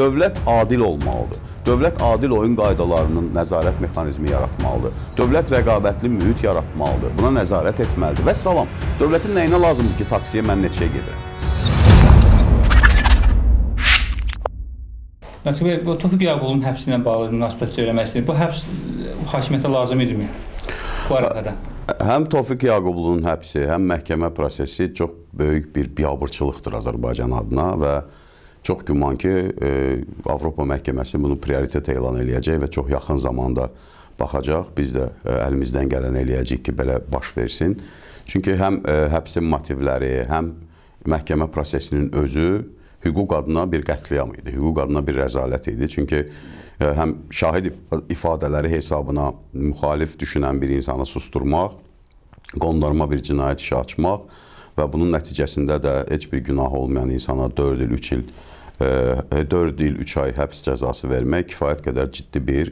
Dövlət adil olmalıdır. Dövlət adil oyun qaydalarının nəzarət mexanizmi yaratmalıdır. Dövlət rəqabətli mühit yaratmalıdır. Buna nəzarət etməlidir. Və salam, dövlətin nəyinə lazımdır ki, taksiyə mən neçəyə gedirəm? Məktub bəy, bu Tofiq Yaqubun həbsi ilə bağlı münasibət söyləmək istəyirəm. Bu həbs hakimiyyətə lazım idimi? Bu arada. Həm Tofiq Yaqubulun həbsi, həm məhkəmə prosesi çox böyük bir biabırçılıqdır Azərbaycan adına və Çox güman ki, e, Avropa məhkəməsi bunu prioritet elan eləyəcək və çox yaxın zamanda baxacaq. Biz də e, əlimizdən gələn eləyəcəyik ki, belə baş versin. Çünki həm e, həbsin motivləri, həm məhkəmə prosesinin özü hüquq adına bir qətliam idi, hüquq adına bir rəzalət idi. Çünki e, həm şahid ifadələri hesabına müxalif düşünən bir insanı susturmaq, qondarma bir cinayət işi açmaq və bunun nəticəsində də heç bir günahı olmayan insana 4 il, 3 il 4 il 3 ay həbs cəzası vermək kifayət qədər ciddi bir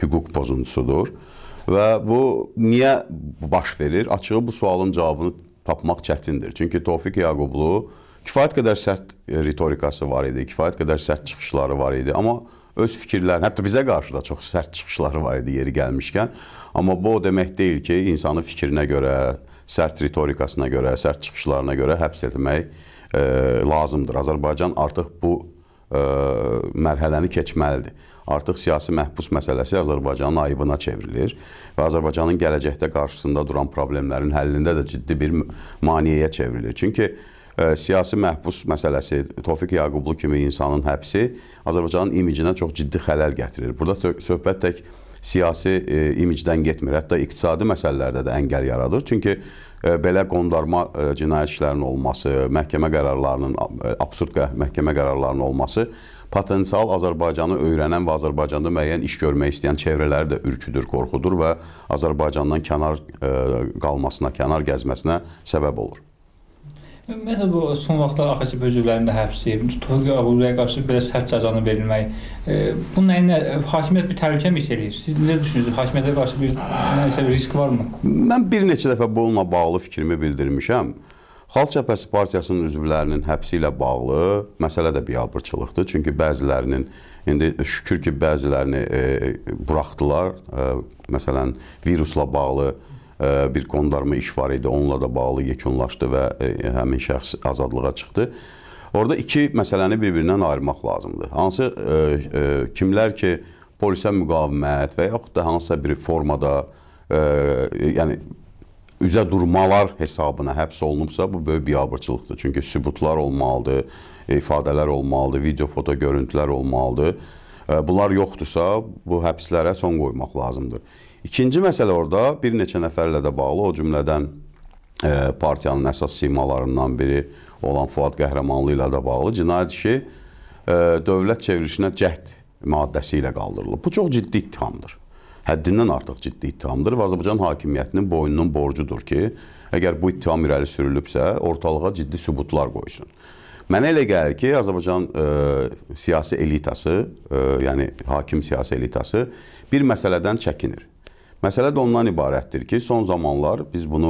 hüquq pozuntusudur. Və bu niyə baş verir? Açığı bu sualın cavabını tapmaq çətindir. Çünki Tofiq Yaqublu kifayət qədər sərt e, ritorikası var idi, kifayət qədər sərt çıxışları var idi, amma öz fikirlərini, hətta bizə qarşı da çox sərt çıxışları var idi yeri gəlmişkən. Amma bu o demək deyil ki, insanı fikrinə görə, sərt ritorikasına görə, sərt çıxışlarına görə həbs etmək lazımdır. Azərbaycan artıq bu ə, e, mərhələni keçməlidir. Artıq siyasi məhbus məsələsi Azərbaycanın ayıbına çevrilir və Azərbaycanın gələcəkdə qarşısında duran problemlərin həllində də ciddi bir maneəyə çevrilir. Çünki ə, e, siyasi məhbus məsələsi, Tofiq Yaqublu kimi insanın həbsi Azərbaycanın imicinə çox ciddi xələl gətirir. Burada söhbət tək siyasi e, imicdən getmir. Hətta iqtisadi məsələlərdə də əngəl yaradır. Çünki belə qondarma cinayət işlərinin olması, məhkəmə qərarlarının, absurd məhkəmə qərarlarının olması potensial Azərbaycanı öyrənən və Azərbaycanda müəyyən iş görmək istəyən çevrələri də ürküdür, qorxudur və Azərbaycandan kənar qalmasına, kənar gəzməsinə səbəb olur. Ümumiyyətlə bu son vaxtlar AXSP üzvlərində həbsi, tutuqluya ağulluya qarşı belə sərt cəzanın verilmək, e, bu nəyin hakimiyyət bir təhlükəmi hiss eləyir? Siz nə düşünürsünüz? Hakimiyyətə qarşı bir nəsə bir risk varmı? Mən bir neçə dəfə bununla bağlı fikrimi bildirmişəm. Xalq Cəbhəsi Partiyasının üzvlərinin həbsi ilə bağlı məsələ də biabırçılıqdır. Çünki bəzilərinin indi şükür ki, bəzilərini e, e buraxdılar. E, məsələn, virusla bağlı e, bir qondarma iş var idi. Onunla da bağlı yekunlaşdı və e, həmin şəxs azadlığa çıxdı. Orada iki məsələni bir-birindən ayırmaq lazımdır. Hansı ə, e, ə, e, kimlər ki, polisə müqavimət və yaxud da hansısa bir formada, ə, yəni üzə durmalar hesabına həbs olunubsa, bu böyük biabırçılıqdır. Çünki sübutlar olmalıdır, ifadələr olmalıdır, video, foto görüntülər olmalıdır. Bunlar yoxdursa, bu həbslərə son qoymaq lazımdır. İkinci məsələ orada bir neçə nəfərlə də bağlı, o cümlədən e, partiyanın əsas simalarından biri olan Fuad Qəhrəmanlı ilə də bağlı cinayət işi e, dövlət çevrilişinə cəhd maddəsi ilə qaldırılıb. Bu çox ciddi ittihamdır. Həddindən artıq ciddi ittihamdır və Azərbaycan hakimiyyətinin boynunun borcudur ki, əgər bu ittiham irəli sürülübsə, ortalığa ciddi sübutlar qoysun. Mənə elə gəlir ki, Azərbaycan e, siyasi elitası, e, yəni hakim siyasi elitası bir məsələdən çəkinir. Məsələ də ondan ibarətdir ki, son zamanlar biz bunu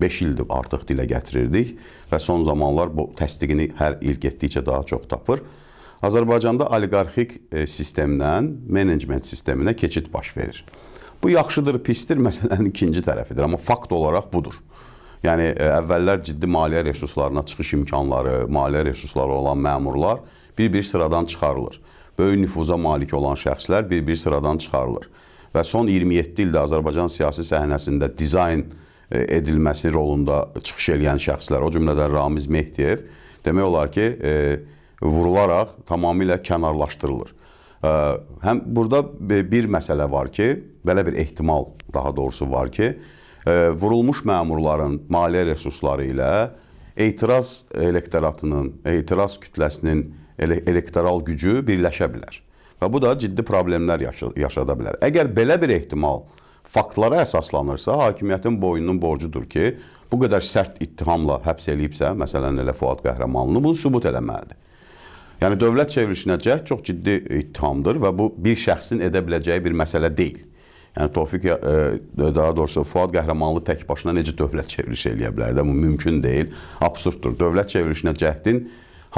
5 ildir artıq dilə gətirirdik və son zamanlar bu təsdiqini hər il getdikcə daha çox tapır. Azərbaycanda oliqarxik e, sistemdən menecment sisteminə keçid baş verir. Bu yaxşıdır, pisdir məsələnin ikinci tərəfidir, amma fakt olaraq budur. Yəni e, əvvəllər ciddi maliyyə resurslarına çıxış imkanları, maliyyə resursları olan məmurlar bir-bir sıradan çıxarılır. Böyük nüfuza malik olan şəxslər bir-bir sıradan çıxarılır və son 27 ildə Azərbaycan siyasi səhnəsində dizayn e, edilməsi rolunda çıxış eləyən şəxslər, o cümlədən Ramiz Mehdiyev demək olar ki, e, vurularaq tamamilə kənarlaşdırılır. E, həm burada bir məsələ var ki, belə bir ehtimal daha doğrusu var ki, vurulmuş məmurların maliyyə resursları ilə etiraz elektoratının, etiraz kütləsinin elektoral gücü birləşə bilər. Və bu da ciddi problemlər yaşada bilər. Əgər belə bir ehtimal faktlara əsaslanırsa, hakimiyyətin boynunun borcudur ki, bu qədər sərt ittihamla həbs eləyibsə, məsələn elə Fuad Qəhrəmanlı bunu sübut eləməlidir. Yəni dövlət çevrilişinə cəhd çox ciddi ittihamdır və bu bir şəxsin edə biləcəyi bir məsələ deyil. Yəni Tofiq e, e, daha doğrusu Fuad Qəhrəmanlı tək başına necə dövlət çevrilişi eləyə bilər də? Bu mümkün deyil, absurddur. Dövlət çevrilişinə cəhdin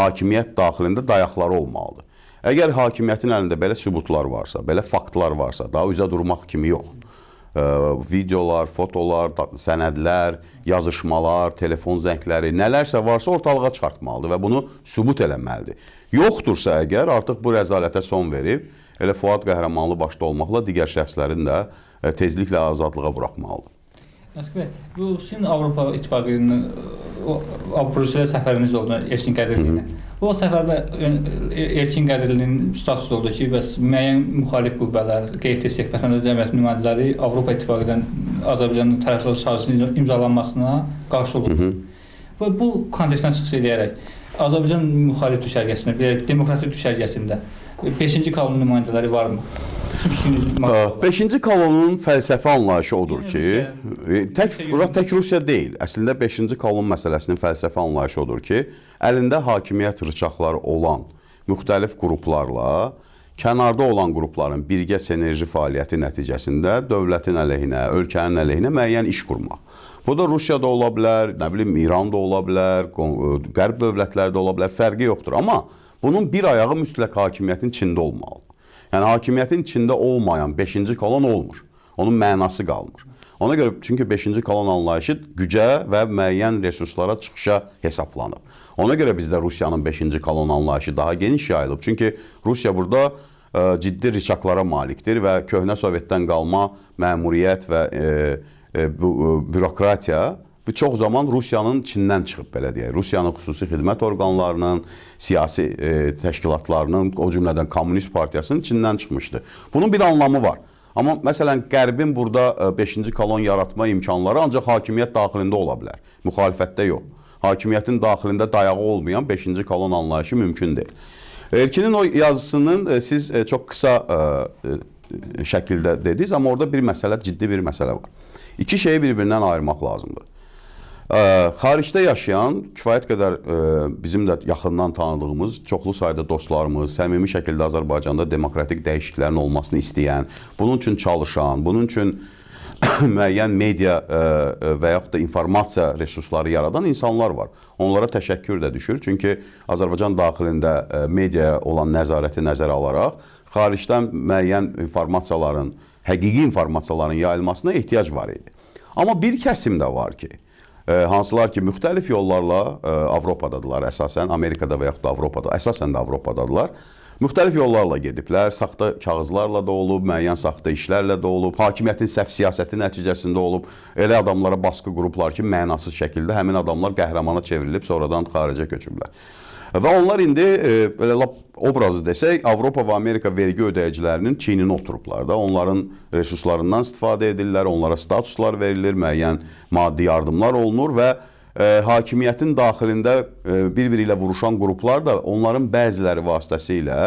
hakimiyyət daxilində dayaqları olmalıdır. Əgər hakimiyyətin əlində belə sübutlar varsa, belə faktlar varsa, daha üzə durmaq kimi yox. E, videolar, fotolar, sənədlər, yazışmalar, telefon zəngləri, nələrsə varsa ortalığa çıxartmalıdır və bunu sübut eləməlidir. Yoxdursa əgər artıq bu rəzalətə son verib, elə Fuad Qəhrəmanlı başda olmaqla digər şəxslərin də tezliklə azadlığa buraxmalıdır. Nəsib bu sizin Avropa İttifaqının Avropa Rusiyaya səfəriniz oldu Elçin Qədirliyinə. O səfərdə e, e, Elçin Qədirlinin statusu oldu ki, bəs müəyyən müxalif qüvvələr, qeyri-təhsil vətəndaş cəmiyyəti nümayəndələri Avropa İttifaqından Azərbaycanın tərəfdarlıq sazişinin imzalanmasına qarşı olub. Və bu kontekstdən çıxış edərək Azərbaycan müxalif düşərgəsində, belə demokratik düşərgəsində 5-ci kolonun nümayəndələri varmı? 5-ci kolonun fəlsəfə anlayışı odur ki, e, tək bura tək Rusiya deyil. Əslində 5-ci kolon məsələsinin fəlsəfə anlayışı odur ki, əlində hakimiyyət rıçaqları olan müxtəlif qruplarla kənarda olan qrupların birgə sinerji fəaliyyəti nəticəsində dövlətin əleyhinə, ölkənin əleyhinə müəyyən iş qurmaq. Bu da Rusiyada ola bilər, nə bilim İran da ola bilər, e, qərb dövlətləri də ola bilər, fərqi yoxdur. Amma Bunun bir ayağı mütləq hakimiyyətin Çində olmalıdır. Yəni hakimiyyətin Çində olmayan 5-ci kolon olmur. Onun mənası qalmır. Ona görə çünki 5-ci kolon anlayışı gücə və müəyyən resurslara çıxışa hesablanıb. Ona görə bizdə Rusiyanın 5-ci kolon anlayışı daha geniş yayılıb. Çünki Rusiya burada ə, e, ciddi rıçaqlara malikdir və köhnə Sovetdən qalma məmuriyyət və e, e, bu, e, bürokratiya bir çox zaman Rusiyanın Çindən çıxıb belə deyək. Rusiyanın xüsusi xidmət orqanlarının, siyasi e, təşkilatlarının, o cümlədən Kommunist Partiyasının Çindən çıxmışdı. Bunun bir anlamı var. Amma məsələn Qərbin burada 5-ci e, kolon yaratma imkanları ancaq hakimiyyət daxilində ola bilər. Müxalifətdə yox. Hakimiyyətin daxilində dayağı olmayan 5-ci kolon anlayışı mümkün deyil. Erkinin o yazısının e, siz e, çox qısa şəkildə dediniz, amma orada bir məsələ, ciddi bir məsələ var. İki şeyi bir-birindən ayırmaq lazımdır. Ə, xaricdə yaşayan kifayət qədər ə, bizim də yaxından tanıdığımız çoxlu sayda dostlarımız səmimi şəkildə Azərbaycanda demokratik dəyişikliklərin olmasını istəyən, bunun üçün çalışan, bunun üçün müəyyən media ə, və yaxud da informasiya resursları yaradan insanlar var. Onlara təşəkkür də düşür. Çünki Azərbaycan daxilində ə, mediaya olan nəzarəti nəzərə alaraq xaricdən müəyyən informasiyaların, həqiqi informasiyaların yayılmasına ehtiyac var idi. Amma bir kəsim də var ki, hansılar ki, müxtəlif yollarla Avropadadılar əsasən, Amerikada və yaxud da Avropada, əsasən də Avropadadırlar. Müxtəlif yollarla gediblər, saxta kağızlarla da olub, müəyyən saxta işlərlə də olub, hakimiyyətin səhv siyasəti nəticəsində olub, elə adamlara baskı qurublar ki, mənasız şəkildə həmin adamlar qəhrəmana çevrilib, sonradan xaricə köçüblər. Və onlar indi e, belə lap obrazı desək, Avropa və Amerika vergi ödəyicilərinin çiyninə oturublar da. Onların resurslarından istifadə edirlər, onlara statuslar verilir, müəyyən maddi yardımlar olunur və e, hakimiyyətin daxilində e, bir-biri ilə vuruşan qruplar da onların bəziləri vasitəsilə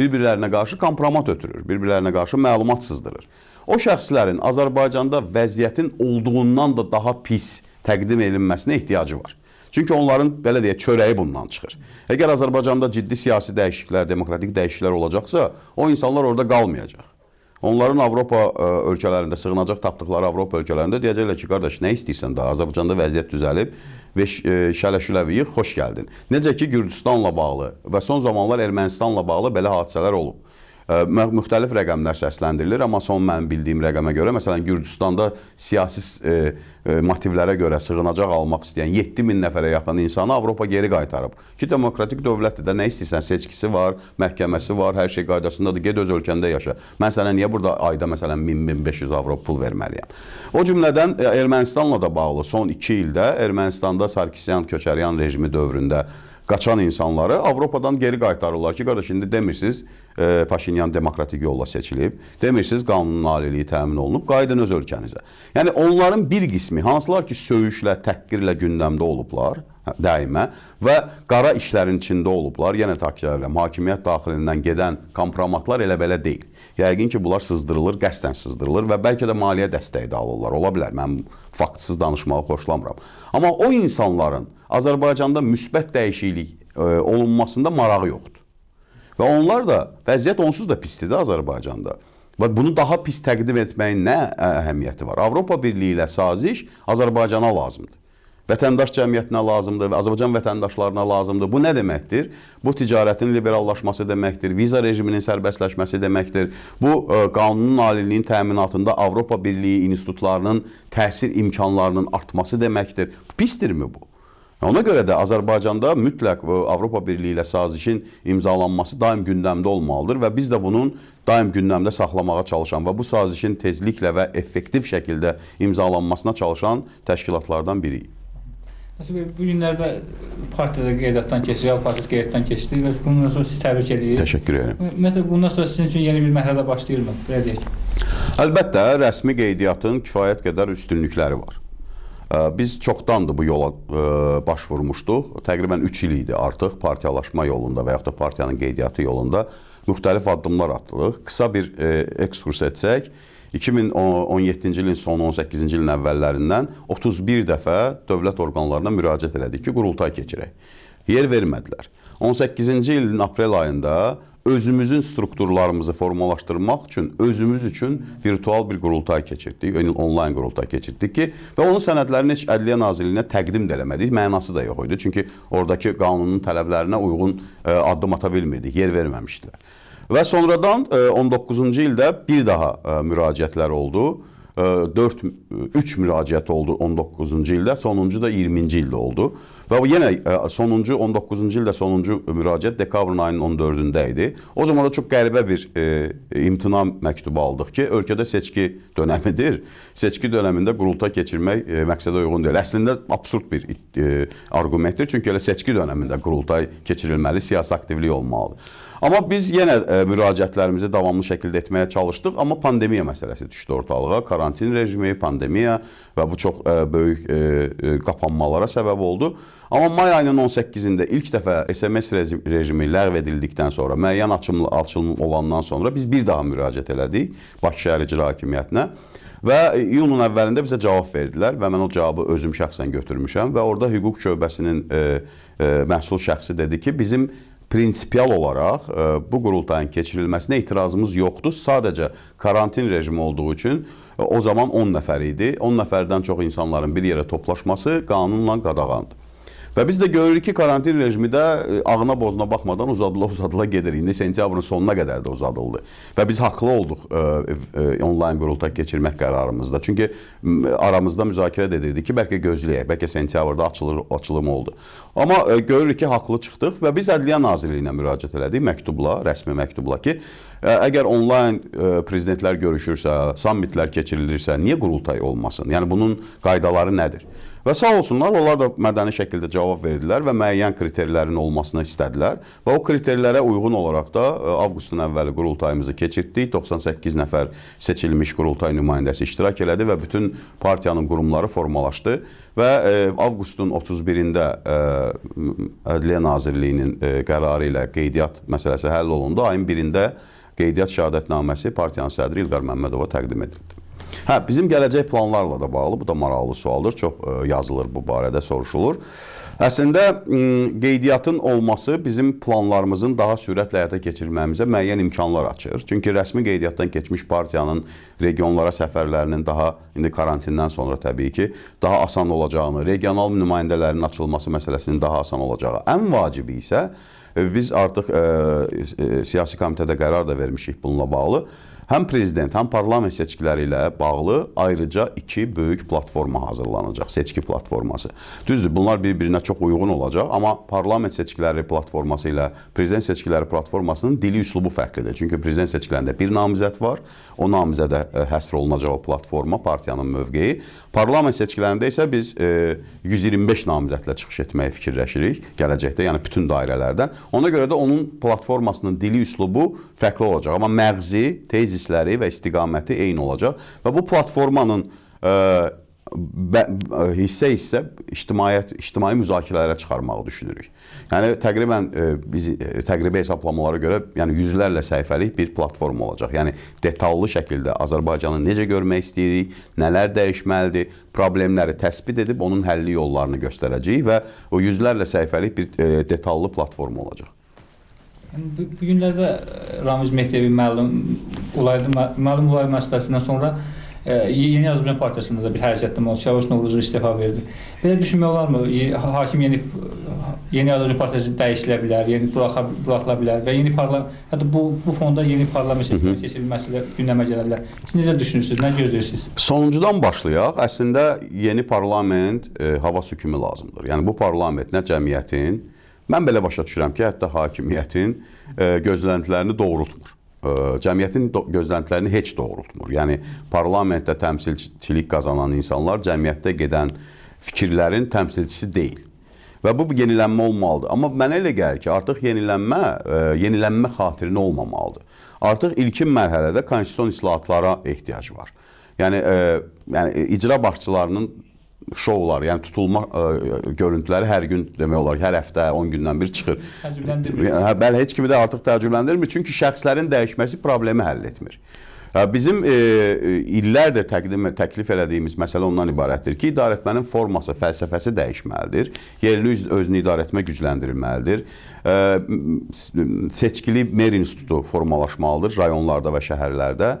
bir-birlərinə qarşı kompromat ötürür, bir-birlərinə qarşı məlumat sızdırır. O şəxslərin Azərbaycanda vəziyyətin olduğundan da daha pis təqdim edilməsinə ehtiyacı var. Çünki onların, belə deyək, çörəyi bundan çıxır. Əgər Azərbaycanda ciddi siyasi dəyişikliklər, demokratik dəyişikliklər olacaqsa, o insanlar orada qalmayacaq. Onların Avropa e, ölkələrində, sığınacaq tapdıqları Avropa ölkələrində deyəcəklər ki, qardaş, nə istəyirsən daha? Azərbaycanda vəziyyət düzəlib və e, şələşüləviyi xoş gəldin. Necə ki, Gürcistanla bağlı və son zamanlar Ermənistanla bağlı belə hadisələr olub müxtəlif rəqəmlər səsləndirilir, amma son mənim bildiyim rəqəmə görə, məsələn, Gürcüstanda siyasi motivlərə görə sığınacaq almaq istəyən 7000 nəfərə yaxın insanı Avropa geri qaytarıb. Ki demokratik dövlətdir də, nə istəyirsən, seçkisi var, məhkəməsi var, hər şey qaydasındadır, get öz ölkəndə yaşa. Mən sənə niyə burada ayda məsələn 1000-1500 avro pul verməliyəm? O cümlədən Ermənistanla da bağlı son 2 ildə Ermənistanda Sarkisyan Köçəryan rejimi dövründə qaçan insanları Avropadan geri qaytarırlar ki, qardaş indi demirsiniz, E, Paşinyan demokratik yolla seçilib. Demirsiniz qanunun aliliyi təmin olunub, qayıdın öz ölkənizə. Yəni onların bir qismi hansılar ki, söyüşlə, təhqirlə gündəmdə olublar, dəymə hə, və qara işlərin içində olublar. Yenə təkrar hakimiyyət daxilindən gedən kompromatlar elə belə deyil. Yəqin ki, bunlar sızdırılır, qəsdən sızdırılır və bəlkə də maliyyə dəstəyi də alırlar. Ola bilər. Mən faktsız danışmağı xoşlamıram. Amma o insanların Azərbaycanda müsbət dəyişiklik e, olunmasında marağı yoxdur. Və onlar da, vəziyyət onsuz da pisdir də Azərbaycanda. Və bunu daha pis təqdim etməyin nə əhəmiyyəti var? Avropa Birliyi ilə saziş Azərbaycana lazımdır. Vətəndaş cəmiyyətinə lazımdır, Azərbaycan vətəndaşlarına lazımdır. Bu nə deməkdir? Bu ticarətin liberallaşması deməkdir, viza rejiminin sərbəstləşməsi deməkdir. Bu qanunun aliliyinin təminatında Avropa Birliyi institutlarının təsir imkanlarının artması deməkdir. Pisdirmi bu? Ona görə də Azərbaycanda mütləq Avropa Birliyi ilə sazişin imzalanması daim gündəmdə olmalıdır və biz də bunun daim gündəmdə saxlamağa çalışan və bu sazişin tezliklə və effektiv şəkildə imzalanmasına çalışan təşkilatlardan biriyik. Bu günlərdə partiyada qeydiyyatdan keçdi, real partiya qeydiyyatdan keçdi və bundan sonra sizi təbrik edirik. Təşəkkür edirəm. Ümumiyyətlə, bundan sonra sizin üçün yeni bir mərhələ başlayırmı? Belə deyək. Əlbəttə, rəsmi qeydiyyatın kifayət qədər üstünlükləri var. Biz çoxdandır bu yola e, baş vurmuşduq. Təqribən 3 il idi artıq partiyalaşma yolunda və yaxud da partiyanın qeydiyyatı yolunda müxtəlif addımlar atdıq. Qısa bir e, ekskurs etsək, 2017-ci ilin sonu 18-ci ilin əvvəllərindən 31 dəfə dövlət orqanlarına müraciət elədik ki, qurultay keçirək. Yer vermədilər. 18-ci ilin aprel ayında özümüzün strukturlarımızı formalaşdırmaq üçün özümüz üçün virtual bir qurultay keçirdik, yəni onlayn qurultay keçirdik ki, və onun sənədlərini heç Ədliyyə Nazirliyinə təqdim də eləmədik, mənası da yox idi. Çünki oradakı qanunun tələblərinə uyğun ə, e, addım ata bilmirdik, yer verməmişdilər. Və sonradan 19-cu e, ildə bir daha ə, e, müraciətlər oldu. 4 3 müraciət oldu 19-cu ildə, sonuncu da 20-ci ildə oldu. Və o yenə sonuncu 19-cu ildə sonuncu müraciət dekabrın ayının 14-də idi. O zaman da çox qəribə bir e, imtina məktubu aldıq ki, ölkədə seçki dönəmidir. Seçki dönəmində qurultay keçirmək e, məqsədə uyğun deyil. Əslində absurd bir e, arqumentdir, çünki elə seçki dönəmində qurultay keçirilməli, siyasi aktivlik olmalıdır. Amma biz yenə ə, e, müraciətlərimizi davamlı şəkildə etməyə çalışdıq, amma pandemiya məsələsi düşdü ortalığa. Karantin rejimi, pandemiya və bu çox ə, e, böyük ə, e, qapanmalara səbəb oldu. Amma may ayının 18-də ilk dəfə SMS rejimi ləğv edildikdən sonra, müəyyən açılım, açılım olandan sonra biz bir daha müraciət elədik Bakı şəhər icra hakimiyyətinə. Və iyunun əvvəlində bizə cavab verdilər və mən o cavabı özüm şəxsən götürmüşəm və orada hüquq şöbəsinin e, e, məhsul şəxsi dedi ki, bizim prinsipial olaraq e, bu qurultayın keçirilməsinə etirazımız yoxdur. Sadəcə karantin rejimi olduğu üçün e, o zaman 10 nəfər idi. 10 nəfərdən çox insanların bir yerə toplaşması qanunla qadağandır. Və biz də görürük ki, karantin rejimi də e, ağına bozuna baxmadan uzadıla-uzadıla gedir. İndi sentyabrın sonuna qədər də uzadıldı. Və biz haqlı olduq onlayn qurultay keçirmək qərarımızda. Çünki aramızda müzakirə edirdik ki, bəlkə gözləyək, bəlkə sentyabrda açılır, açılım oldu. Amma ə, e, görürük ki, haqlı çıxdıq və biz Ədliyyə Nazirliyinə müraciət elədik məktubla, rəsmi məktubla ki, ə, e, əgər onlayn ə, e, prezidentlər görüşürsə, sammitlər keçirilirsə, niyə qurultay olmasın? Yəni bunun qaydaları nədir? Və sağ olsunlar, onlar da mədəni şəkildə cavab verdilər və müəyyən kriterlərin olmasını istədilər və o kriterlərə uyğun olaraq da avqustun əvvəli qurultayımızı keçirtdik. 98 nəfər seçilmiş qurultay nümayəndəsi iştirak elədi və bütün partiyanın qurumları formalaşdı və e, avqustun 31-də e, Ədliyyə Nazirliyinin e, qərarı ilə qeydiyyat məsələsi həll olundu. Ayın birində qeydiyyat şəhadətnaməsi partiyanın sədri İlqar Məmmədova təqdim edildi. Hə, bizim gələcək planlarla da bağlı, bu da maraqlı sualdır. Çox e, yazılır bu barədə, soruşulur. Əslində qeydiyyatın olması bizim planlarımızın daha sürətlə həyata keçirilməyimizə müəyyən imkanlar açır. Çünki rəsmi qeydiyyatdan keçmiş partiyanın regionlara səfərlərinin daha indi karantindən sonra təbii ki, daha asan olacağını, regional nümayəndələrinin açılması məsələsinin daha asan olacağı. Ən vacibi isə e, biz artıq ə, e, e, siyasi komitədə qərar da vermişik bununla bağlı həm prezident, həm parlament seçkiləri ilə bağlı ayrıca iki böyük platforma hazırlanacaq, seçki platforması. Düzdür, bunlar bir-birinə çox uyğun olacaq, amma parlament seçkiləri platforması ilə prezident seçkiləri platformasının dili üslubu fərqlidir. Çünki prezident seçkilərində bir namizəd var, o namizədə e, həsr olunacaq o platforma, partiyanın mövqeyi. Parlament seçkilərində isə biz 125 e, namizədlə çıxış etməyi fikirləşirik gələcəkdə, yəni bütün dairələrdən. Ona görə də onun platformasının dili üslubu fərqli olacaq, amma məğzi, tezisi tezisləri və istiqaməti eyni olacaq və bu platformanın e, e, hissə hissə ictimaiyyət ictimai müzakirələrə çıxarmağı düşünürük. Yəni təqribən e, biz təqribi hesablamalara görə, yəni yüzlərlə səhifəlik bir platforma olacaq. Yəni detallı şəkildə Azərbaycanı necə görmək istəyirik, nələr dəyişməlidir, problemləri təsbit edib onun həlli yollarını göstərəcəyik və o yüzlərlə səhifəlik bir detallı platforma olacaq. Yəni bu, bu günlərdə e, Ramiz Mehdiyevi müəllim Ulaylı müəllim Ulaylı məsələsindən sonra e, Yeni Azərbaycan Partiyasında da bir hərəkətdə oldu. Çavuş Novruzlu istefa verdi. Belə düşünmək olarmı? Hakim yeni Yeni Azərbaycan Partiyası dəyişilə bilər, yeni buraxa, buraxıla bilər və yeni parlament, hətta bu bu fonda yeni parlament seçimi keçirilməsi gündəmə gələ bilər. Siz necə düşünürsüz? Nə gözləyirsiniz? Sonuncudan başlayaq. Əslində yeni parlament e, havas hükmü lazımdır. Yəni bu parlament nə cəmiyyətin, e, Mən belə başa düşürəm ki, hətta hakimiyyətin e, gözləntilərini doğrultmur e, cəmiyyətin gözləntilərini heç doğrultmur. Yəni parlamentdə təmsilçilik qazanan insanlar cəmiyyətdə gedən fikirlərin təmsilçisi deyil. Və bu yenilənmə olmalıdır. Amma mənə elə gəlir ki, artıq yenilənmə, e, yenilənmə xatirinə olmamalıdır. Artıq ilkin mərhələdə konstitusion islahatlara ehtiyac var. Yəni, yəni icra başçılarının şoular, yəni tutulma ə, e, e, görüntüləri hər gün demək olar, hər həftə 10 gündən bir çıxır. Təəccübləndirmir. Hə, bəli, heç kimi də artıq təəccübləndirmir, çünki şəxslərin dəyişməsi problemi həll etmir. Hə, bizim e, e, illərdir təqdim, təklif elədiyimiz məsələ ondan ibarətdir ki, idarəetmənin forması, fəlsəfəsi dəyişməlidir. Yerli özünü idarəetmə gücləndirilməlidir. E, hə, seçkili mer institutu formalaşmalıdır rayonlarda və şəhərlərdə.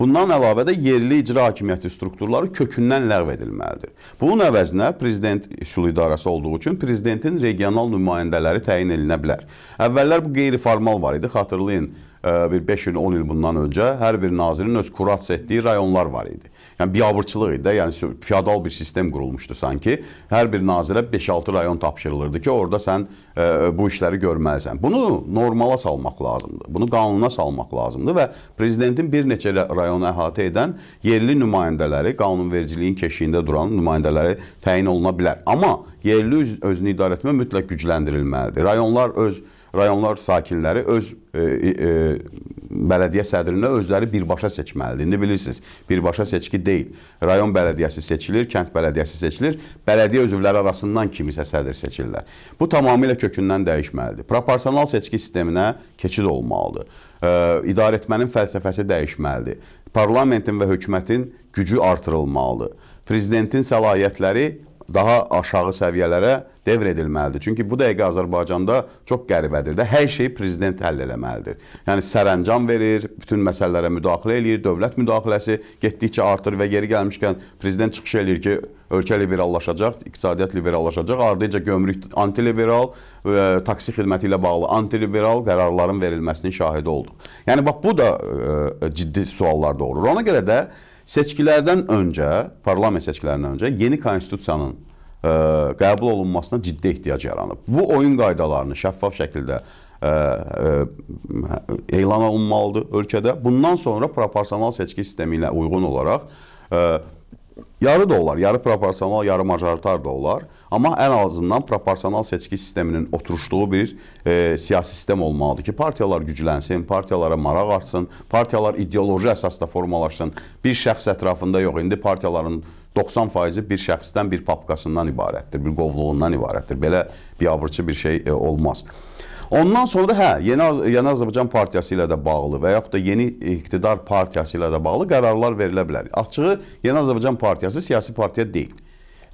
Bundan əlavə də yerli icra hakimiyyəti strukturları kökündən ləğv edilməlidir. Bunun əvəzinə prezident üsulu idarəsi olduğu üçün prezidentin regional nümayəndələri təyin edilə bilər. Əvvəllər bu qeyri-formal var idi, xatırlayın bir 5 il, 10 il bundan öncə hər bir nazirin öz kurasiya etdiyi rayonlar var idi. Yəni biabırçılıq idi də, yəni feodal bir sistem qurulmuşdu sanki. Hər bir nazirə 5-6 rayon tapşırılırdı ki, orada sən ə, e, bu işləri görməlisən. Bunu normala salmaq lazımdır. Bunu qanuna salmaq lazımdır və prezidentin bir neçə rayonu əhatə edən yerli nümayəndələri, qanunvericiliyin keşiyində duran nümayəndələri təyin oluna bilər. Amma yerli öz, özünü idarə etmə mütləq gücləndirilməlidir. Rayonlar öz rayonlar sakinləri öz e, e, e bələdiyyə sədrinə özləri birbaşa seçməlidir. İndi bilirsiniz, birbaşa seçki deyil. Rayon bələdiyyəsi seçilir, kənd bələdiyyəsi seçilir, bələdiyyə üzvləri arasından kimisə sədr seçirlər. Bu tamamilə kökündən dəyişməlidir. Proporsional seçki sisteminə keçid olmalıdır. E, idarəetmənin fəlsəfəsi dəyişməlidir. Parlamentin və hökumətin gücü artırılmalıdır. Prezidentin səlahiyyətləri daha aşağı səviyyələrə devr edilməlidir. Çünki bu dəqiqə Azərbaycanda çox qəribədir də. Hər şeyi prezident həll eləməlidir. Yəni sərəncam verir, bütün məsələlərə müdaxilə eləyir, dövlət müdaxiləsi getdikcə artır və geri gəlmişkən prezident çıxış eləyir ki, ölkə liberallaşacaq, iqtisadiyyat liberallaşacaq, ardınca gömrük antiliberal, e, taksi xidməti ilə bağlı antiliberal qərarların verilməsinin şahidi olduq. Yəni bax bu da e, ciddi suallar doğurur. Ona görə də Seçkilərdən öncə, parlament seçkilərindən öncə yeni konstitusiyanın ə, e, qəbul olunmasına ciddi ehtiyac yaranıb. Bu oyun qaydalarını şəffaf şəkildə ə, e, ə, e, elan olunmalıdır ölkədə. Bundan sonra proporsional seçki sistemi ilə uyğun olaraq ə, Yarı da olar, yarı proporsional, yarı majoritar da olar. Amma ən azından proporsional seçki sisteminin oturuşduğu bir e, siyasi sistem olmalıdır ki, partiyalar güclənsin, partiyalara maraq artsın, partiyalar ideoloji əsasda formalaşsın. Bir şəxs ətrafında yox, indi partiyaların 90%-i bir şəxsdən, bir papkasından ibarətdir, bir qovluğundan ibarətdir. Belə biabırçı bir şey e, olmaz. Ondan sonra hə, Yeni, Yeni Azərbaycan Partiyası ilə də bağlı və yaxud da Yeni İqtidar Partiyası ilə də bağlı qərarlar verilə bilər. Açığı Yeni Azərbaycan Partiyası siyasi partiya deyil.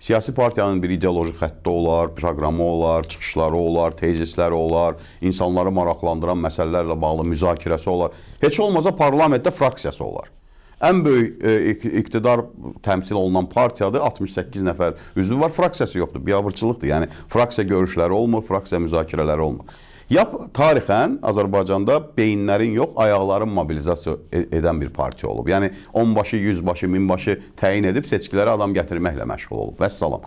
Siyasi partiyanın bir ideoloji xətti olar, proqramı olar, çıxışları olar, tezisləri olar, insanları maraqlandıran məsələlərlə bağlı müzakirəsi olar. Heç olmasa parlamentdə fraksiyası olar. Ən böyük e, iqtidar təmsil olunan partiyadır. 68 nəfər üzvü var, fraksiyası yoxdur. Biabırçılıqdır. Yəni fraksiya görüşləri olmur, fraksiya müzakirələri olmur. Yap tarixən Azərbaycanda beyinlərin yox, ayaqların mobilizasiya e, edən bir partiya olub. Yəni onbaşı, yüzbaşı, minbaşı təyin edib seçkilərə adam gətirməklə məşğul olub. Vəssalam.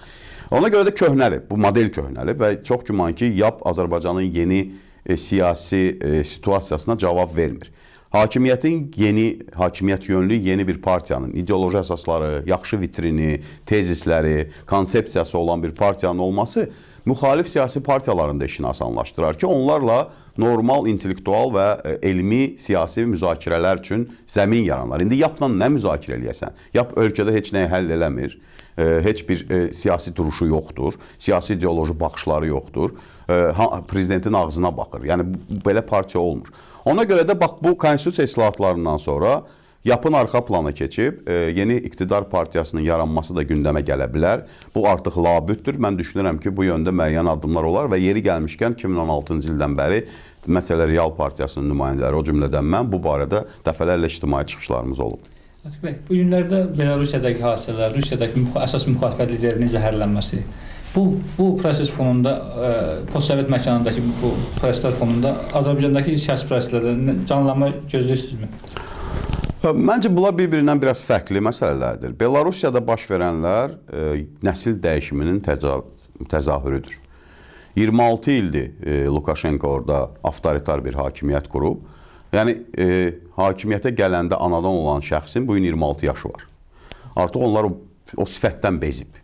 Ona görə də köhnəli, bu model köhnəli və çox güman ki, Yap Azərbaycanın yeni e, siyasi e, situasiyasına cavab vermir. Hakimiyyətin yeni, hakimiyyət yönlü yeni bir partiyanın ideoloji əsasları, yaxşı vitrini, tezisləri, konsepsiyası olan bir partiyanın olması müxalif siyasi partiyaların da işini asanlaşdırar ki, onlarla normal intellektual və e, elmi siyasi müzakirələr üçün zəmin yaranar. İndi yapla nə müzakirə eləyəsən? Yap ölkədə heç nəyi həll eləmir. E, heç bir e, siyasi duruşu yoxdur, siyasi ideoloji baxışları yoxdur. Prezidentin ağzına baxır. Yəni belə partiya olmur. Ona görə də bax bu konstitusiya islahatlarından sonra Yapın arxa plana keçib, e, yeni iqtidar partiyasının yaranması da gündəmə gələ bilər. Bu artıq labüddür. Mən düşünürəm ki, bu yöndə müəyyən addımlar olar və yeri gəlmişkən 2016-cı ildən bəri məsələ Real Partiyasının nümayəndələri, o cümlədən mən bu barədə dəfələrlə ictimai çıxışlarımız olub. Atik bəy, bu günlərdə Belarusiyadakı hadisələr, Rusiyadakı müx əsas müxalifət liderinin zəhərlənməsi, bu bu proses fonunda ə, e, postsovet məkanındakı bu proseslər fonunda Azərbaycandakı siyasi proseslərdə canlanma gözləyirsizmi? Hə, məncə bunlar bir-birindən biraz fərqli məsələlərdir. Belarusiyada baş verənlər e, nəsil dəyişiminin təzahürüdür. 26 ildir e, Lukaşenko orada avtoritar bir hakimiyyət qurub. Yəni e, hakimiyyətə gələndə anadan olan şəxsin bu gün 26 yaşı var. Artıq onlar o, o sifətdən bezib.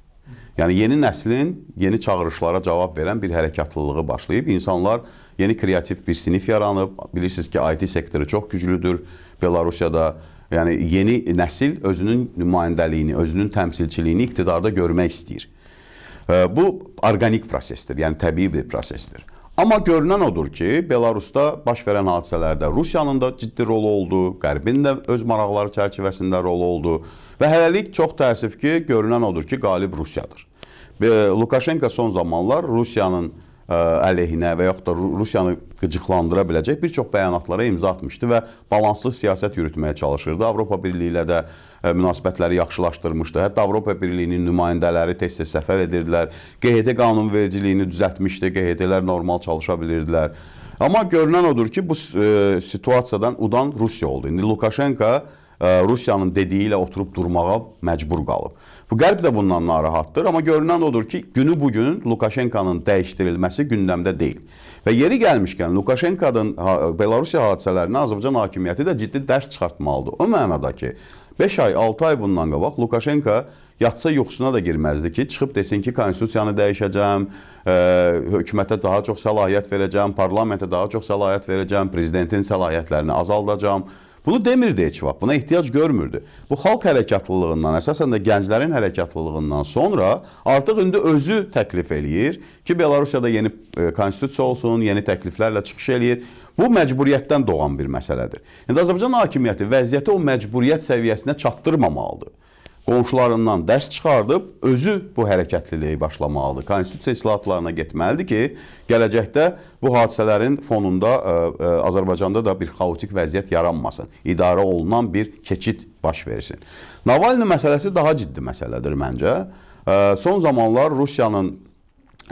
Yəni yeni nəslin yeni çağırışlara cavab verən bir hərəkətlılığı başlayıb. İnsanlar yeni kreativ bir sinif yaranıb. Bilirsiniz ki, IT sektoru çox güclüdür Belarusiyada yəni yeni nəsil özünün nümayəndəliyini, özünün təmsilçiliyini iqtidarda görmək istəyir. E, bu orqanik prosesdir, yəni təbii bir prosesdir. Amma görünən odur ki, Belarusda baş verən hadisələrdə Rusiyanın da ciddi rolu oldu, Qərbin də öz maraqları çərçivəsində rolu oldu və hələlik çox təəssüf ki, görünən odur ki, qalib Rusiyadır. Lukaşenko son zamanlar Rusiyanın əleyhinə və yaxud da Rusiyanı qıcıqlandıra biləcək bir çox bəyanatlara imza atmışdı və balanslı siyasət yürütməyə çalışırdı. Avropa Birliyi ilə də münasibətləri yaxşılaşdırmışdı. Hətta Avropa Birliyinin nümayəndələri tez-tez səfər edirdilər. QHD qanunvericiliyini düzəltmişdi. QHD-lər normal çalışa bilirdilər. Amma görünən odur ki, bu e, situasiyadan udan Rusiya oldu. İndi Lukaşenka e, Rusiyanın dediyi ilə oturub durmağa məcbur qalıb. Bu qərb də bundan narahatdır, amma görünən odur ki, günü bu gün Lukaşenkanın dəyişdirilməsi gündəmdə deyil. Və yeri gəlmişkən Lukaşenkanın Belarusiya hadisələrinə Azərbaycan hakimiyyəti də ciddi dərs çıxartmalıdır. O mənada ki, 5 ay, 6 ay bundan qabaq Lukaşenka yatsa yuxusuna da girməzdi ki, çıxıb desin ki, konstitusiyanı dəyişəcəm, e, hökumətə daha çox səlahiyyət verəcəm, parlamentə daha çox səlahiyyət verəcəm, prezidentin səlahiyyətlərini azaldacam. Bunu demirdi heç vaxt, buna ehtiyac görmürdü. Bu xalq hərəkatlılığından, əsasən də gənclərin hərəkatlılığından sonra artıq indi özü təklif eləyir ki, Belarusiyada yeni e, konstitusiya olsun, yeni təkliflərlə çıxış eləyir. Bu məcburiyyətdən doğan bir məsələdir. İndi Azərbaycan hakimiyyəti vəziyyəti o məcburiyyət səviyyəsinə çatdırmamalıdır qonşularından dərs çıxardıb özü bu hərəkətliliyi başlamalıdır. Konstitusiya islahatlarına getməlidir ki, gələcəkdə bu hadisələrin fonunda ə, e, ə, e, Azərbaycanda da bir xaotik vəziyyət yaranmasın. İdarə olunan bir keçid baş versin. Navalny məsələsi daha ciddi məsələdir məncə. Ə, e, son zamanlar Rusiyanın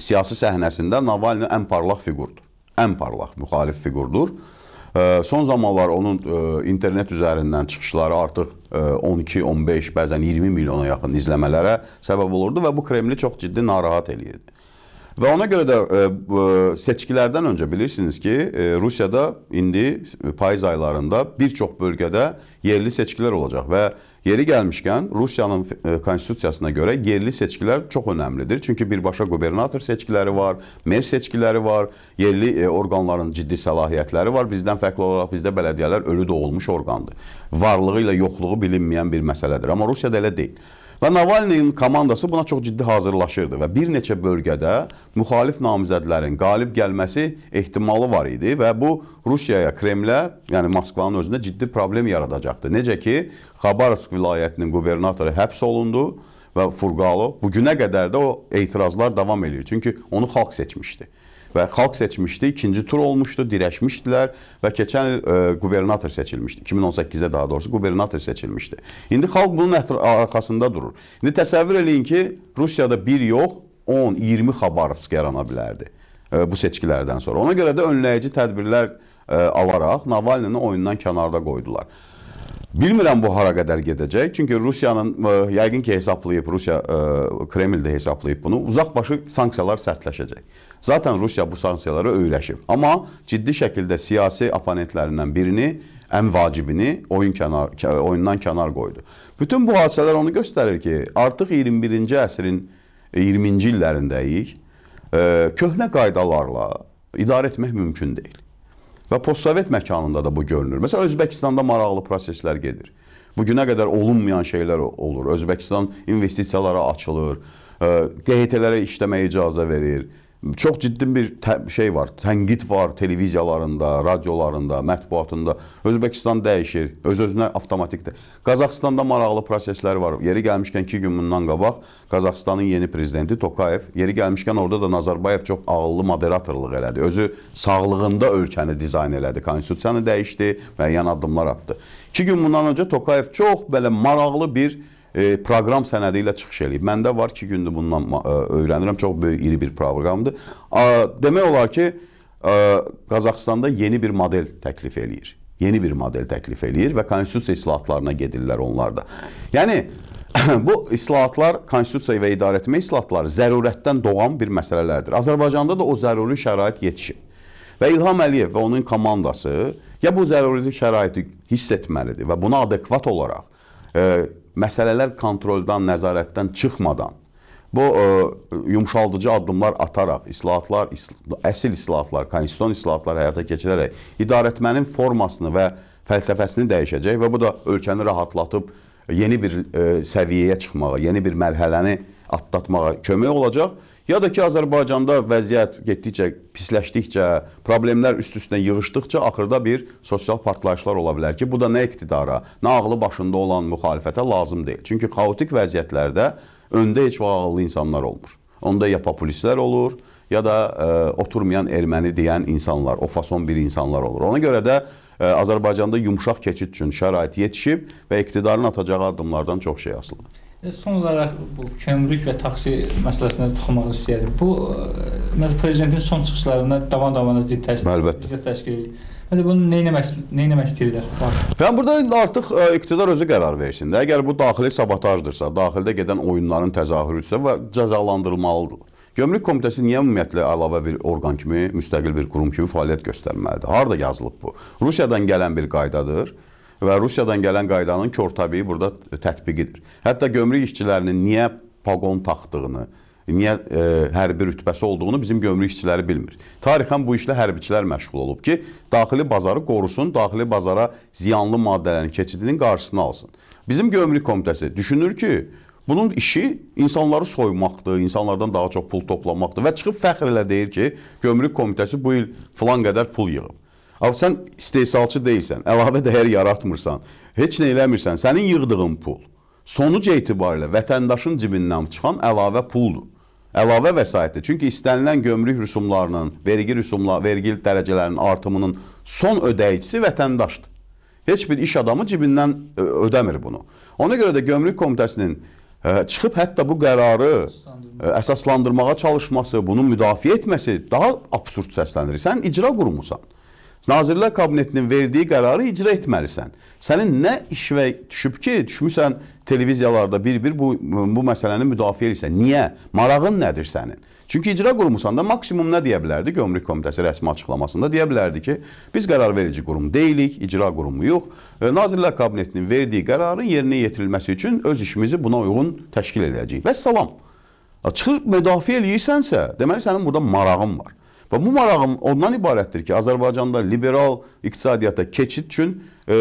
siyasi səhnəsində Navalny ən parlaq fiqurdur. Ən parlaq müxalif fiqurdur. Son zamanlar onun e, internet üzərindən çıxışları artıq 12, e, 15, bəzən 20 milyona yaxın izləmələrə səbəb olurdu və bu Kremli çox ciddi narahat eləyirdi. Və ona görə də e, e, seçkilərdən öncə bilirsiniz ki, e, Rusiyada indi payız aylarında bir çox bölgədə yerli seçkilər olacaq və Yeri gəlmişkən Rusiyanın konstitusiyasına görə yerli seçkilər çox önəmlidir. Çünki birbaşa qubernator seçkiləri var, mer seçkiləri var, yerli orqanların ciddi səlahiyyətləri var. Bizdən fərqli olaraq bizdə bələdiyyələr ölü doğulmuş orqandır. Varlığı ilə yoxluğu bilinməyən bir məsələdir. Amma Rusiyada elə deyil. Və Navalnyin komandası buna çox ciddi hazırlaşırdı və bir neçə bölgədə müxalif namizədlərin qalib gəlməsi ehtimalı var idi və bu Rusiyaya, Kremlə, yəni Moskvanın özündə ciddi problem yaradacaqdı. Necə ki, Xabarovsk vilayətinin qubernatoru həbs olundu və Furqalo bu günə qədər də o etirazlar davam edir. Çünki onu xalq seçmişdi və xalq seçmişdi, ikinci tur olmuşdu, dirəşmişdilər və keçən il e, qubernator seçilmişdi. 2018-də daha doğrusu qubernator seçilmişdi. İndi xalq bunun arxasında durur. İndi təsəvvür eləyin ki, Rusiyada bir yox, 10-20 Xabarovsk yarana bilərdi e, bu seçkilərdən sonra. Ona görə də önləyici tədbirlər e, alaraq Navalnini oyundan kənarda qoydular. Bilmirəm bu hara qədər gedəcək. Çünki Rusiyanın ə, e, yəqin ki, hesablayıb Rusiya ə, e, Kreml də hesablayıb bunu. Uzaqbaşı sanksiyalar sərtləşəcək. Zaten Rusiya bu sanksiyalara öyrəşib. Amma ciddi şəkildə siyasi oponentlərindən birini, ən vacibini oyun kənar oyundan kənar qoydu. Bütün bu hadisələr onu göstərir ki, artıq 21-ci əsrin 20-ci e, illərindəyik. Ə, köhnə qaydalarla idarə etmək mümkün deyil. Və postsovet məkanında da bu görünür. Məsələn, Özbəkistanda maraqlı proseslər gedir. Bu günə qədər olunmayan şeylər olur. Özbəkistan investisiyalara açılır, QHT-lərə e, işləməyə icazə verir. Çox ciddi bir şey var, tənqid var televiziyalarında, radiolarında, mətbuatında. Özbəkistan dəyişir, öz-özünə avtomatikdir. Qazaxıstanda maraqlı proseslər var. Yeri gəlmişkən 2 gün bundan qabaq Qazaxıstanın yeni prezidenti Tokayev, yeri gəlmişkən orada da Nazarbayev çox ağıllı moderatorluq elədi. Özü sağlığında ölkəni dizayn elədi, konstitusiyanı dəyişdi, müəyyən addımlar atdı. 2 gün bundan öncə Tokayev çox belə maraqlı bir e, proqram sənədi ilə çıxış eləyib. Məndə var 2 gündür bundan ə, e, öyrənirəm. Çox böyük iri bir proqramdır. A, demək olar ki, ə, e, Qazaxıstanda yeni bir model təklif eləyir. Yeni bir model təklif eləyir və konstitusiya islahatlarına gedirlər onlar da. Yəni bu islahatlar konstitusiya və idarəetmə islahatları zərurətdən doğan bir məsələlərdir. Azərbaycanda da o zəruri şərait yetişib. Və İlham Əliyev və onun komandası ya bu zəruri şəraiti hiss etməlidir və buna adekvat olaraq e, məsələlər kontroldan, nəzarətdən çıxmadan bu ə, e, yumşaldıcı addımlar ataraq islahatlar, isl əsl islahatlar, konstitusion islahatlar həyata keçirərək idarəetmənin formasını və fəlsəfəsini dəyişəcək və bu da ölkəni rahatlatıb yeni bir e, səviyyəyə çıxmağa, yeni bir mərhələni atlatmağa kömək olacaq. Ya da ki, Azərbaycanda vəziyyət getdikcə pisləşdikcə, problemlər üst-üstə yığışdıqca axırda bir sosial partlayışlar ola bilər ki, bu da nə iqtidara, nə ağlı başında olan müxalifətə lazım deyil. Çünki xaotik vəziyyətlərdə öndə heç vaxt ağıllı insanlar olmur. Onda ya populistlər olur, ya da ə, e, oturmayan erməni deyən insanlar, o fason bir insanlar olur. Ona görə də ə, e, Azərbaycanda yumşaq keçid üçün şərait yetişib və iqtidarın atacağı addımlardan çox şey asılıdır. E, son olaraq bu kömrük və taksi məsələsinə toxunmaq istəyirəm. Bu ə, prezidentin son çıxışlarında davam-davamlı zidd təşkil edir. Hələ bunu nə etmək, nə etmək istəyirlər? Yəni burada artıq ə, iqtidar özü qərar versin də. Əgər bu daxili sabotajdırsa, daxildə gedən oyunların təzahürüdürsə və cəzalandırılmalıdır. Gömrük Komitəsi niyə ümumiyyətlə əlavə bir orqan kimi, müstəqil bir qurum kimi fəaliyyət göstərməlidir? Harda yazılıb bu? Rusiyadan gələn bir qaydadır və Rusiyadan gələn qaydanın kör təbii burada tətbiqidir. Hətta gömrük işçilərinin niyə paqon taxdığını, niyə e, hərbi rütbəsi olduğunu bizim gömrük işçiləri bilmir. Tarixən bu işlə hərbiçilər məşğul olub ki, daxili bazarı qorusun, daxili bazara ziyanlı maddələrin keçidinin qarşısını alsın. Bizim gömrük komitəsi düşünür ki, Bunun işi insanları soymaqdır, insanlardan daha çox pul toplamaqdır və çıxıb fəxr elə deyir ki, gömrük komitəsi bu il filan qədər pul yığıb. Abi sən istehsalçı deyilsən, əlavə dəyər yaratmırsan, heç nə eləmirsən, sənin yığdığın pul sonuc etibarilə vətəndaşın cibindən çıxan əlavə puldur. Əlavə vəsaitdir. Çünki istənilən gömrük rüsumlarının, vergi rüsumla, vergi dərəcələrinin artımının son ödəyicisi vətəndaşdır. Heç bir iş adamı cibindən e, ödəmir bunu. Ona görə də Gömrük Komitəsinin Hə, çıxıb hətta bu qərarı hə, əsaslandırmağa çalışması, bunu müdafiə etməsi daha absurd səslənir. Sən icra qurumusan. Nazirlər Kabinetinin verdiyi qərarı icra etməlisən. Sənin nə işvə düşüb ki, düşmüsən televiziyalarda bir-bir bu, bu məsələni müdafiə edirsən. Niyə? Marağın nədir sənin? Çünki icra qurumusan da maksimum nə deyə bilərdi? Gömrük Komitəsi rəsmi açıqlamasında deyə bilərdi ki, biz qərar verici qurum deyilik, icra qurumu yox. E, Nazirlər Kabinetinin verdiyi qərarın yerinə yetirilməsi üçün öz işimizi buna uyğun təşkil edəcəyik. Və salam. Çıxır müdafiə eləyirsənsə, deməli sənin burada marağın var. Və bu marağım ondan ibarətdir ki, Azərbaycanda liberal iqtisadiyyata keçid üçün e,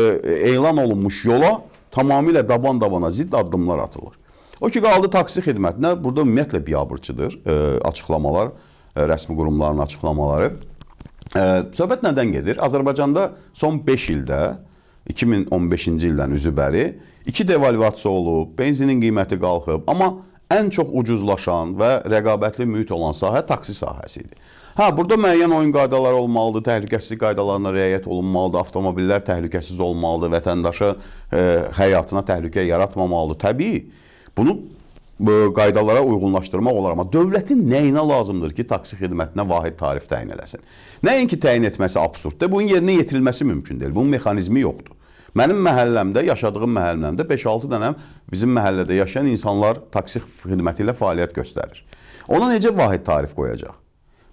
elan olunmuş yola tamamilə daban-dabana zidd addımlar atılır. O ki, qaldı taksi xidmətinə, burada ümumiyyətlə biabırçıdır e, açıqlamalar, e, rəsmi qurumların açıqlamaları. E, söhbət nədən gedir? Azərbaycanda son 5 ildə, 2015-ci ildən üzübəri iki devalvasiya olub, benzinin qiyməti qalxıb, amma ən çox ucuzlaşan və rəqabətli mühit olan sahə taksi sahəsi idi. Hə, burada müəyyən oyun qaydaları olmalıdır, təhlükəsizlik qaydalarına riayət olunmalıdır, avtomobillər təhlükəsiz olmalıdır, vətəndaşa e, həyatına təhlükə yaratmamalıdır. Təbii, bunu e, qaydalara uyğunlaşdırmaq olar, amma dövlətin nəyinə lazımdır ki, taksi xidmətinə vahid tarif təyin eləsin? Nəinki təyin etməsi absurddur, bunun yerinə yetirilməsi mümkün deyil, bunun mexanizmi yoxdur. Mənim məhəlləmdə, yaşadığım məhəlləmdə 5-6 dənə bizim məhəllədə yaşayan insanlar taksi xidməti ilə fəaliyyət göstərir. Ona necə vahid tarif qoyacaq?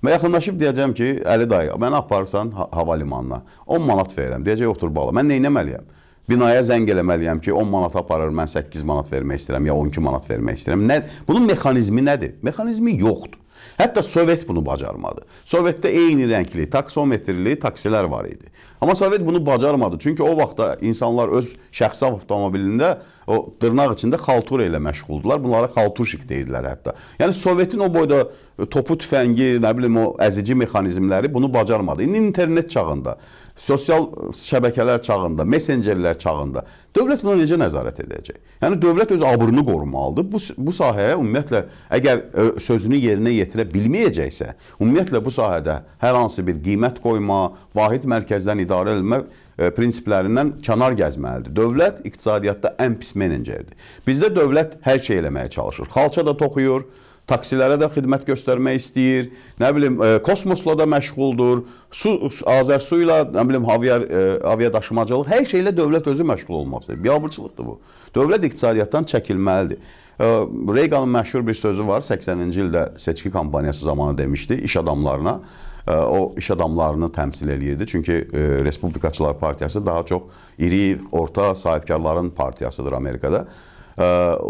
Mən yaxınlaşıb deyəcəm ki, Əli dayı, məni aparsan hava limanına, 10 manat verirəm. Deyəcək, otur bala, mən neynəməliyəm? Binaya zəng eləməliyəm ki, 10 manat aparır, mən 8 manat vermək istəyirəm ya 12 manat vermək istəyirəm. Nə, bunun mexanizmi nədir? Mexanizmi yoxdur. Hətta Sovet bunu bacarmadı. Sovetdə eyni rəngli, taksometrli taksilər var idi. Amma Sovet bunu bacarmadı. Çünki o vaxtda insanlar öz şəxsi avtomobilində o dırnaq içində xaltur ilə məşğuldular. Bunlara xalturşik deyirdilər hətta. Yəni Sovetin o boyda topu tüfəngi, nə bilim o əzici mexanizmləri bunu bacarmadı. İndi internet çağında, sosial şəbəkələr çağında, messengerlər çağında dövlət buna necə nəzarət edəcək? Yəni dövlət öz abrını qorumalıdır. Bu bu sahəyə ümumiyyətlə əgər ə, e, sözünü yerinə yetirə bilməyəcəksə, ümumiyyətlə bu sahədə hər hansı bir qiymət qoyma, vahid mərkəzdən idarə idarə edilmə e, prinsiplərindən kənar gəzməlidir. Dövlət iqtisadiyyatda ən pis menecerdir. Bizdə dövlət hər şey eləməyə çalışır. Xalça da toxuyur, taksilərə də xidmət göstərmək istəyir, nə bilim, e, kosmosla da məşğuldur, su, Azər su ilə, nə bilim, aviya, e, aviya daşımacılıq, hər şeylə dövlət özü məşğul olmaq istəyir. Biabırçılıqdır bu. Dövlət iqtisadiyyatdan çəkilməlidir. Reaganın məşhur bir sözü var, 80-ci ildə seçki kampaniyası zamanı demişdi iş adamlarına o iş adamlarını təmsil eləyirdi. Çünki e, Respublikaçılar Partiyası daha çox iri, orta sahibkarların partiyasıdır Amerikada.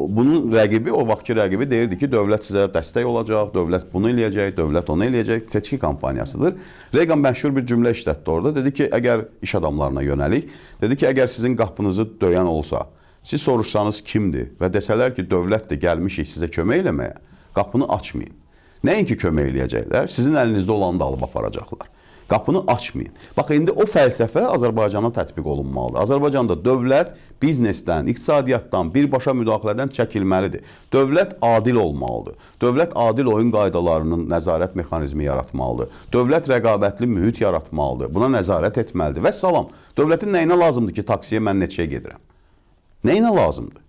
Bunun rəqibi, o vaxtki rəqibi deyirdi ki, dövlət sizə dəstək olacaq, dövlət bunu eləyəcək, dövlət onu eləyəcək, seçki kampaniyasıdır. Reagan məşhur bir cümlə işlətdi orada. Dedi ki, əgər iş adamlarına yönəlik, dedi ki, əgər sizin qapınızı döyən olsa, siz soruşsanız kimdir və desələr ki, dövlətdir, gəlmişik sizə kömək eləməyə, qapını açmayın. Nəinki kömək eləyəcəklər, sizin əlinizdə olanı da alıb aparacaqlar. Qapını açmayın. Bax, indi o fəlsəfə Azərbaycana tətbiq olunmalıdır. Azərbaycanda dövlət biznesdən, iqtisadiyyatdan, birbaşa müdaxilədən çəkilməlidir. Dövlət adil olmalıdır. Dövlət adil oyun qaydalarının nəzarət mexanizmi yaratmalıdır. Dövlət rəqabətli mühit yaratmalıdır. Buna nəzarət etməlidir. Və salam, dövlətin nəyinə lazımdır ki, taksiyə mən neçəyə gedirəm? Nəyinə lazımdır?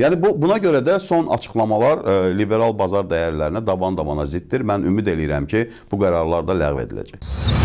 Yəni bu buna görə də son açıqlamalar ə, e, liberal bazar dəyərlərinə daban-dabana ziddir. Mən ümid eləyirəm ki, bu qərarlar da ləğv ediləcək.